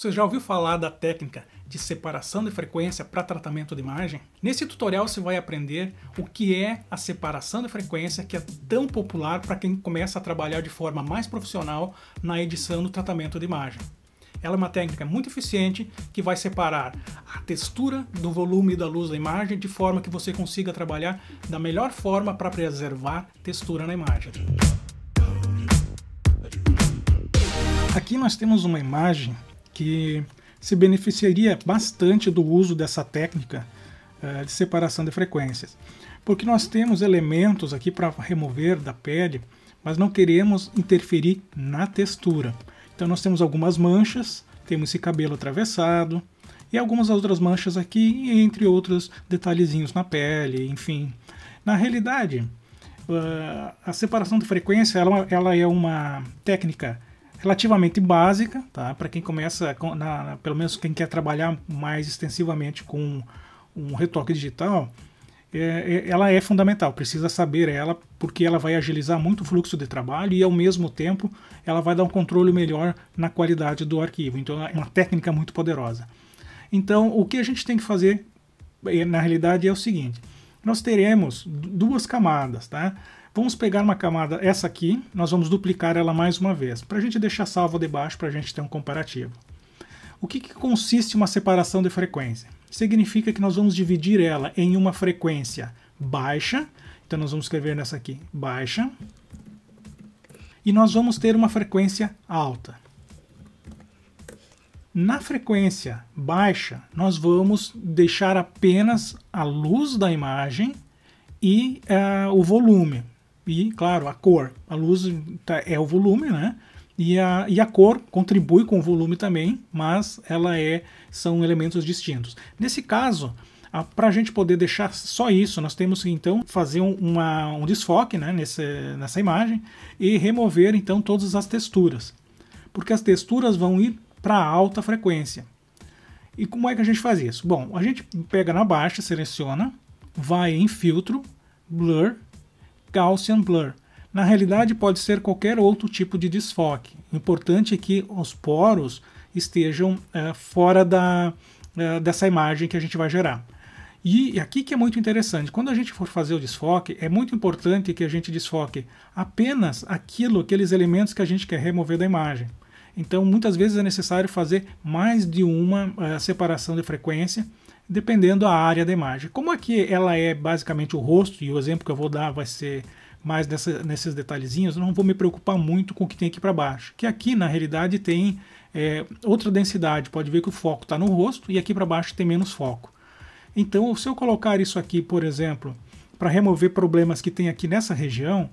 Você já ouviu falar da técnica de separação de frequência para tratamento de imagem? Nesse tutorial você vai aprender o que é a separação de frequência que é tão popular para quem começa a trabalhar de forma mais profissional na edição do tratamento de imagem. Ela é uma técnica muito eficiente que vai separar a textura do volume da luz da imagem de forma que você consiga trabalhar da melhor forma para preservar textura na imagem. Aqui nós temos uma imagem que se beneficiaria bastante do uso dessa técnica uh, de separação de frequências. Porque nós temos elementos aqui para remover da pele, mas não queremos interferir na textura. Então nós temos algumas manchas, temos esse cabelo atravessado e algumas outras manchas aqui, entre outros detalhezinhos na pele, enfim. Na realidade, uh, a separação de frequência ela, é ela é uma técnica relativamente básica, tá? Para quem começa, com, na, pelo menos quem quer trabalhar mais extensivamente com um retoque digital, é, é, ela é fundamental. Precisa saber ela, porque ela vai agilizar muito o fluxo de trabalho e, ao mesmo tempo, ela vai dar um controle melhor na qualidade do arquivo. Então, é uma técnica muito poderosa. Então, o que a gente tem que fazer, é, na realidade, é o seguinte: nós teremos duas camadas, tá? Vamos pegar uma camada, essa aqui, nós vamos duplicar ela mais uma vez, para a gente deixar salvo debaixo, para a gente ter um comparativo. O que, que consiste uma separação de frequência? Significa que nós vamos dividir ela em uma frequência baixa, então nós vamos escrever nessa aqui, baixa, e nós vamos ter uma frequência alta. Na frequência baixa, nós vamos deixar apenas a luz da imagem e uh, o volume. E, claro, a cor. A luz tá, é o volume, né? E a, e a cor contribui com o volume também, mas ela é são elementos distintos. Nesse caso, para a gente poder deixar só isso, nós temos que então fazer uma, um desfoque né, nesse, nessa imagem e remover então todas as texturas. Porque as texturas vão ir para alta frequência. E como é que a gente faz isso? Bom, a gente pega na baixa, seleciona, vai em filtro, blur, Gaussian blur. Na realidade, pode ser qualquer outro tipo de desfoque. O importante é que os poros estejam é, fora da, é, dessa imagem que a gente vai gerar. E aqui que é muito interessante, quando a gente for fazer o desfoque, é muito importante que a gente desfoque apenas aquilo, aqueles elementos que a gente quer remover da imagem. Então, muitas vezes é necessário fazer mais de uma eh, separação de frequência, dependendo da área da imagem. Como aqui ela é basicamente o rosto, e o exemplo que eu vou dar vai ser mais nessa, nesses detalhezinhos, não vou me preocupar muito com o que tem aqui para baixo. Que aqui, na realidade, tem é, outra densidade. Pode ver que o foco está no rosto e aqui para baixo tem menos foco. Então, se eu colocar isso aqui, por exemplo, para remover problemas que tem aqui nessa região,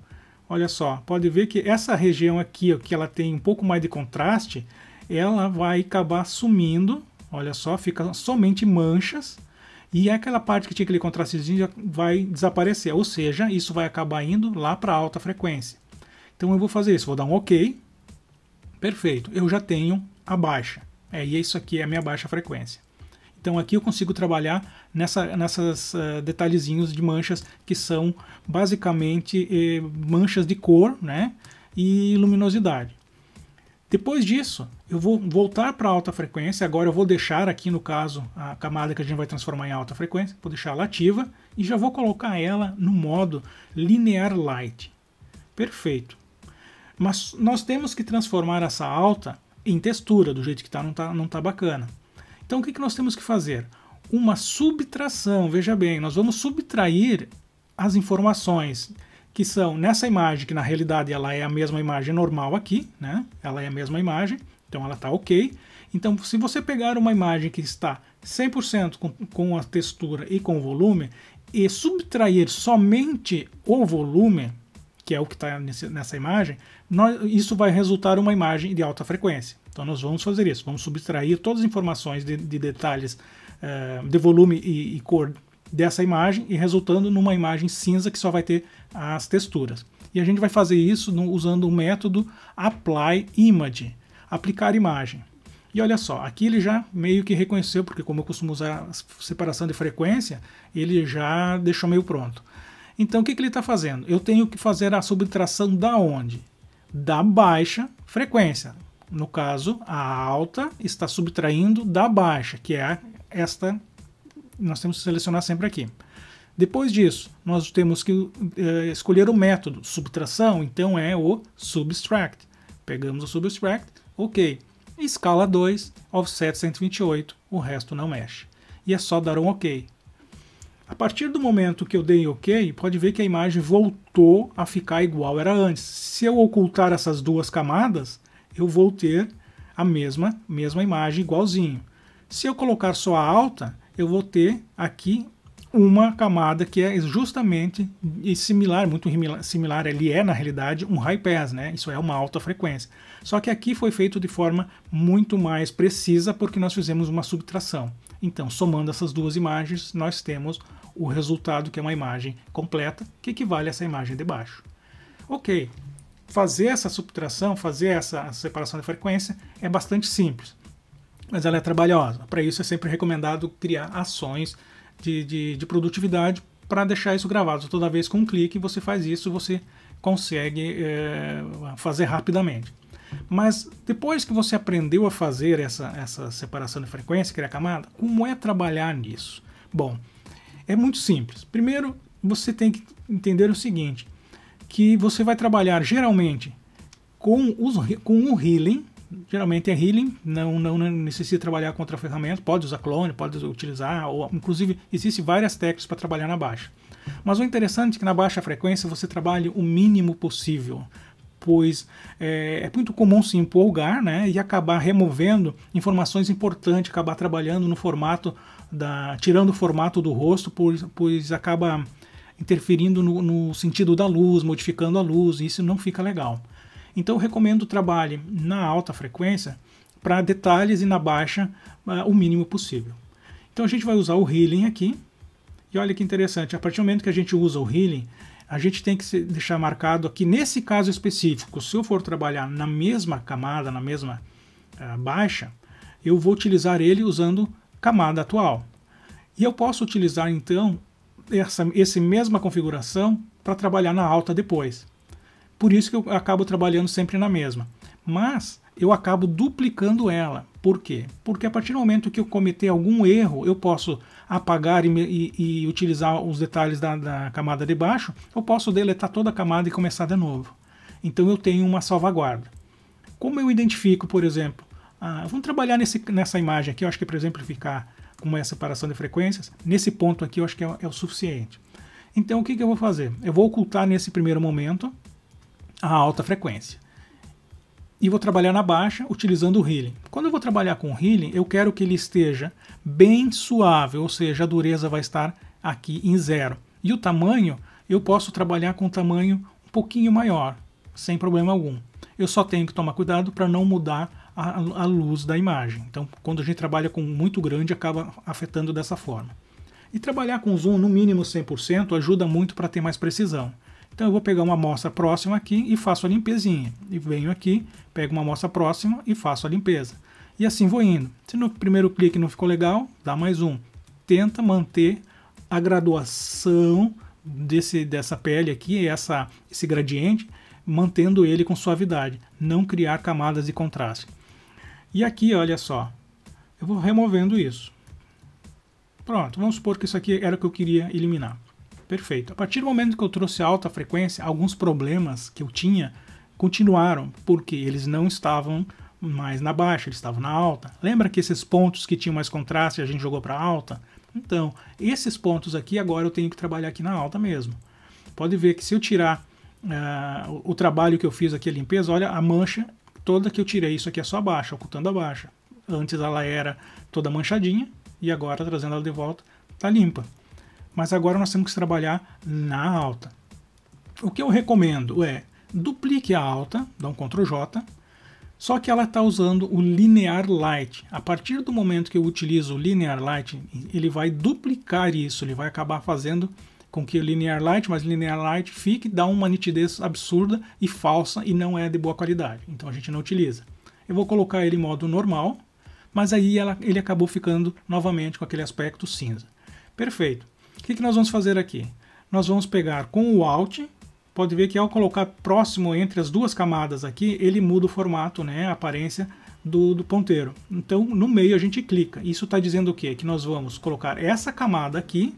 Olha só, pode ver que essa região aqui, que ela tem um pouco mais de contraste, ela vai acabar sumindo, olha só, fica somente manchas, e é aquela parte que tinha aquele contrastezinho vai desaparecer, ou seja, isso vai acabar indo lá para alta frequência. Então eu vou fazer isso, vou dar um OK, perfeito, eu já tenho a baixa, é, e isso aqui é a minha baixa frequência. Então aqui eu consigo trabalhar nessa, nessas uh, detalhezinhos de manchas que são basicamente eh, manchas de cor né, e luminosidade. Depois disso, eu vou voltar para alta frequência. Agora eu vou deixar aqui, no caso, a camada que a gente vai transformar em alta frequência. Vou deixar ela ativa e já vou colocar ela no modo Linear Light. Perfeito. Mas nós temos que transformar essa alta em textura, do jeito que está, não está não tá bacana. Então o que, que nós temos que fazer? Uma subtração, veja bem, nós vamos subtrair as informações que são nessa imagem, que na realidade ela é a mesma imagem normal aqui, né? Ela é a mesma imagem, então ela está ok. Então, se você pegar uma imagem que está 100% com, com a textura e com o volume e subtrair somente o volume, que é o que está nessa imagem, nós, isso vai resultar uma imagem de alta frequência. Então nós vamos fazer isso, vamos subtrair todas as informações de, de detalhes uh, de volume e, e cor dessa imagem e resultando numa imagem cinza que só vai ter as texturas. E a gente vai fazer isso no, usando o método apply image, aplicar imagem. E olha só, aqui ele já meio que reconheceu, porque como eu costumo usar separação de frequência, ele já deixou meio pronto. Então o que, que ele está fazendo? Eu tenho que fazer a subtração da onde? Da baixa frequência. No caso, a alta está subtraindo da baixa, que é esta. Nós temos que selecionar sempre aqui. Depois disso, nós temos que uh, escolher o método. Subtração, então, é o subtract. Pegamos o subtract, ok. Escala 2, offset 128, o resto não mexe. E é só dar um ok. A partir do momento que eu dei OK, pode ver que a imagem voltou a ficar igual era antes. Se eu ocultar essas duas camadas, eu vou ter a mesma, mesma imagem igualzinho. Se eu colocar só a alta, eu vou ter aqui uma camada que é justamente similar, muito similar, ele é na realidade um high pass, né? Isso é uma alta frequência. Só que aqui foi feito de forma muito mais precisa porque nós fizemos uma subtração. Então, somando essas duas imagens, nós temos o resultado que é uma imagem completa que equivale a essa imagem de baixo. Ok, fazer essa subtração, fazer essa separação de frequência é bastante simples, mas ela é trabalhosa. Para isso é sempre recomendado criar ações de, de, de produtividade para deixar isso gravado. Toda vez com um clique você faz isso, você consegue é, fazer rapidamente. Mas depois que você aprendeu a fazer essa, essa separação de frequência, criar camada, como é trabalhar nisso? Bom, é muito simples. Primeiro, você tem que entender o seguinte, que você vai trabalhar geralmente com, os, com o healing, geralmente é healing, não, não necessita trabalhar com outra ferramenta, pode usar clone, pode utilizar, ou, inclusive existem várias técnicas para trabalhar na baixa. Mas o interessante é que na baixa frequência você trabalhe o mínimo possível, pois é, é, muito comum se empolgar né, e acabar removendo informações importantes, acabar trabalhando no formato, da, tirando o formato do rosto, pois, pois acaba interferindo no, no sentido da luz, modificando a luz, e isso não fica legal. Então recomendo trabalhe na alta frequência para detalhes e na baixa uh, o mínimo possível. Então a gente vai usar o healing aqui. E olha que interessante, a partir do momento que a gente usa o healing, a gente tem que deixar marcado aqui nesse caso específico, se eu for trabalhar na mesma camada, na mesma uh, baixa, eu vou utilizar ele usando camada atual. E eu posso utilizar então essa, essa mesma configuração para trabalhar na alta depois. Por isso que eu acabo trabalhando sempre na mesma. Mas eu acabo duplicando ela. Por quê? Porque a partir do momento que eu cometer algum erro, eu posso apagar e, e, e utilizar os detalhes da, da, camada de baixo, eu posso deletar toda a camada e começar de novo. Então eu tenho uma salvaguarda. Como eu identifico, por exemplo, ah, vamos trabalhar nesse, nessa imagem aqui, eu acho que para exemplificar com a separação de frequências, nesse ponto aqui eu acho que é, é o suficiente. Então o que, que eu vou fazer? Eu vou ocultar nesse primeiro momento, a alta frequência. E vou trabalhar na baixa utilizando o healing. Quando eu vou trabalhar com o healing, eu quero que ele esteja bem suave, ou seja, a dureza vai estar aqui em zero. E o tamanho, eu posso trabalhar com um tamanho um pouquinho maior, sem problema algum. Eu só tenho que tomar cuidado para não mudar a, a luz da imagem. Então, quando a gente trabalha com muito grande, acaba afetando dessa forma. E trabalhar com zoom no mínimo 100% ajuda muito para ter mais precisão. Então eu vou pegar uma amostra próxima aqui e faço a limpezinha. E venho aqui, pego uma amostra próxima e faço a limpeza. E assim vou indo. Se no primeiro clique não ficou legal, dá mais um. Tenta manter a graduação desse, dessa pele aqui, essa, esse gradiente, mantendo ele com suavidade. Não criar camadas de contraste. E aqui, olha só, eu vou removendo isso. Pronto, vamos supor que isso aqui era o que eu queria eliminar perfeito. A partir do momento que eu trouxe alta frequência, alguns problemas que eu tinha continuaram, porque eles não estavam mais na baixa, eles estavam na alta. Lembra que esses pontos que tinham mais contraste a gente jogou para alta? Então, esses pontos aqui agora eu tenho que trabalhar aqui na alta mesmo. Pode ver que se eu tirar uh, o trabalho que eu fiz aqui, a limpeza, olha a mancha toda que eu tirei, isso aqui é só a baixa, ocultando a baixa. Antes ela era toda manchadinha e agora trazendo ela de volta, tá limpa mas agora nós temos que trabalhar na alta. O que eu recomendo é duplique a alta, dá um Ctrl J, só que ela está usando o linear light. A partir do momento que eu utilizo o linear light, ele vai duplicar isso, ele vai acabar fazendo com que o linear light, mas linear light fique, dá uma nitidez absurda e falsa e não é de boa qualidade. Então a gente não utiliza. Eu vou colocar ele em modo normal, mas aí ela, ele acabou ficando novamente com aquele aspecto cinza. Perfeito que, que nós vamos fazer aqui? Nós vamos pegar com o Alt, pode ver que ao colocar próximo entre as duas camadas aqui, ele muda o formato, né, a aparência do, do ponteiro. Então, no meio a gente clica. Isso está dizendo o quê? Que nós vamos colocar essa camada aqui,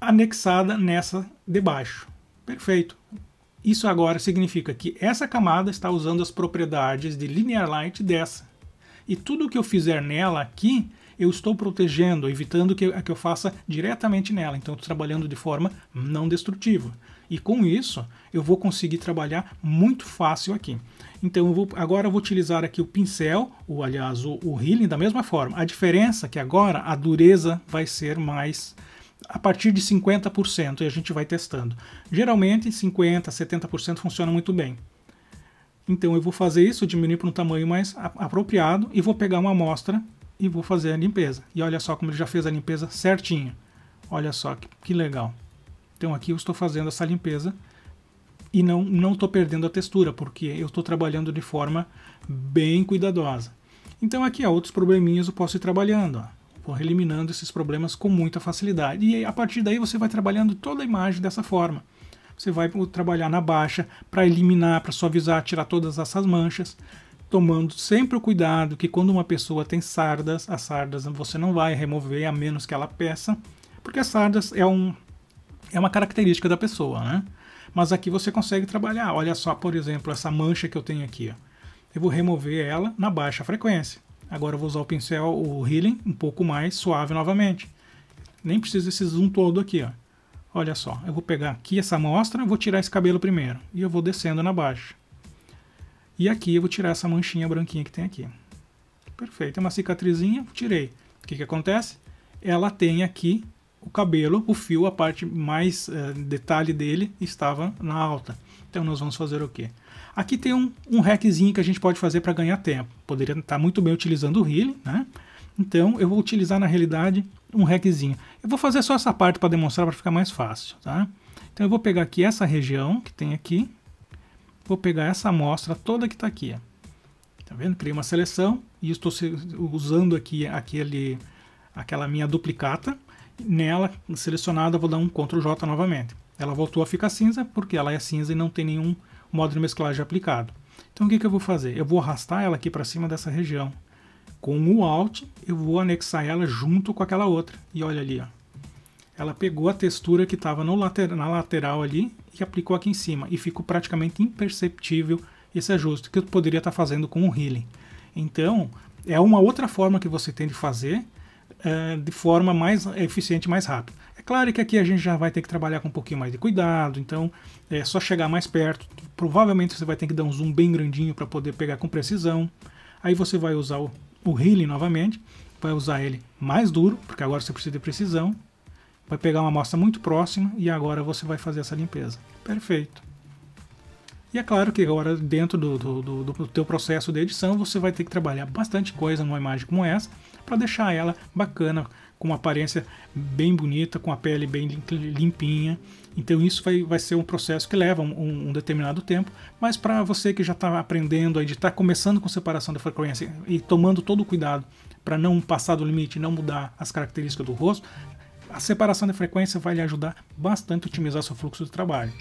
anexada nessa de baixo. Perfeito. Isso agora significa que essa camada está usando as propriedades de linear light dessa. E tudo que eu fizer nela aqui eu estou protegendo, evitando que, que eu faça diretamente nela. Então, estou trabalhando de forma não destrutiva. E com isso, eu vou conseguir trabalhar muito fácil aqui. Então, eu vou, agora eu vou utilizar aqui o pincel, ou aliás, o, o healing da mesma forma. A diferença é que agora a dureza vai ser mais a partir de 50% e a gente vai testando. Geralmente 50%, 70% funciona muito bem. Então eu vou fazer isso, diminuir para um tamanho mais apropriado e vou pegar uma amostra e vou fazer a limpeza. E olha só como ele já fez a limpeza certinho. Olha só que, que legal. Então aqui eu estou fazendo essa limpeza e não não estou perdendo a textura, porque eu estou trabalhando de forma bem cuidadosa. Então aqui, ó, outros probleminhas eu posso ir trabalhando. Ó. Vou eliminando esses problemas com muita facilidade. E a partir daí você vai trabalhando toda a imagem dessa forma. Você vai trabalhar na baixa para eliminar, para suavizar, tirar todas essas manchas tomando sempre o cuidado que quando uma pessoa tem sardas, as sardas você não vai remover a menos que ela peça, porque as sardas é, um, é uma característica da pessoa, né? Mas aqui você consegue trabalhar. Olha só, por exemplo, essa mancha que eu tenho aqui. Ó. Eu vou remover ela na baixa frequência. Agora eu vou usar o pincel, o Healing, um pouco mais suave novamente. Nem precisa desse zoom todo aqui, ó. Olha só, eu vou pegar aqui essa amostra, vou tirar esse cabelo primeiro. E eu vou descendo na baixa. E aqui eu vou tirar essa manchinha branquinha que tem aqui. Perfeito, é uma cicatrizinha, tirei. O que, que acontece? Ela tem aqui o cabelo, o fio, a parte mais uh, detalhe dele estava na alta. Então nós vamos fazer o quê? Aqui tem um, um hackzinho que a gente pode fazer para ganhar tempo. Poderia estar tá muito bem utilizando o healing, né? Então eu vou utilizar na realidade um hackzinho. Eu vou fazer só essa parte para demonstrar para ficar mais fácil, tá? Então eu vou pegar aqui essa região que tem aqui, vou pegar essa amostra toda que está aqui. Está Tá vendo? Criei uma seleção e estou usando aqui aquele, aquela minha duplicata. Nela, selecionada, vou dar um Ctrl J novamente. Ela voltou a ficar cinza porque ela é cinza e não tem nenhum modo de mesclagem aplicado. Então o que, que eu vou fazer? Eu vou arrastar ela aqui para cima dessa região. Com o Alt, eu vou anexar ela junto com aquela outra. E olha ali, ó, ela pegou a textura que estava later, na lateral ali e aplicou aqui em cima. E ficou praticamente imperceptível esse ajuste que eu poderia estar tá fazendo com o healing. Então, é uma outra forma que você tem de fazer uh, de forma mais eficiente, mais rápida. É claro que aqui a gente já vai ter que trabalhar com um pouquinho mais de cuidado, então é só chegar mais perto. Provavelmente você vai ter que dar um zoom bem grandinho para poder pegar com precisão. Aí você vai usar o, o healing novamente, vai usar ele mais duro, porque agora você precisa de precisão, vai pegar uma amostra muito próxima e agora você vai fazer essa limpeza. Perfeito. E é claro que agora dentro do, do, do, do teu processo de edição você vai ter que trabalhar bastante coisa numa imagem como essa para deixar ela bacana, com uma aparência bem bonita, com a pele bem limpinha. Então isso vai, vai ser um processo que leva um, um determinado tempo, mas para você que já está aprendendo a editar, tá começando com separação da frequência e tomando todo o cuidado para não passar do limite, não mudar as características do rosto, a separação de frequência vai lhe ajudar bastante a otimizar seu fluxo de trabalho.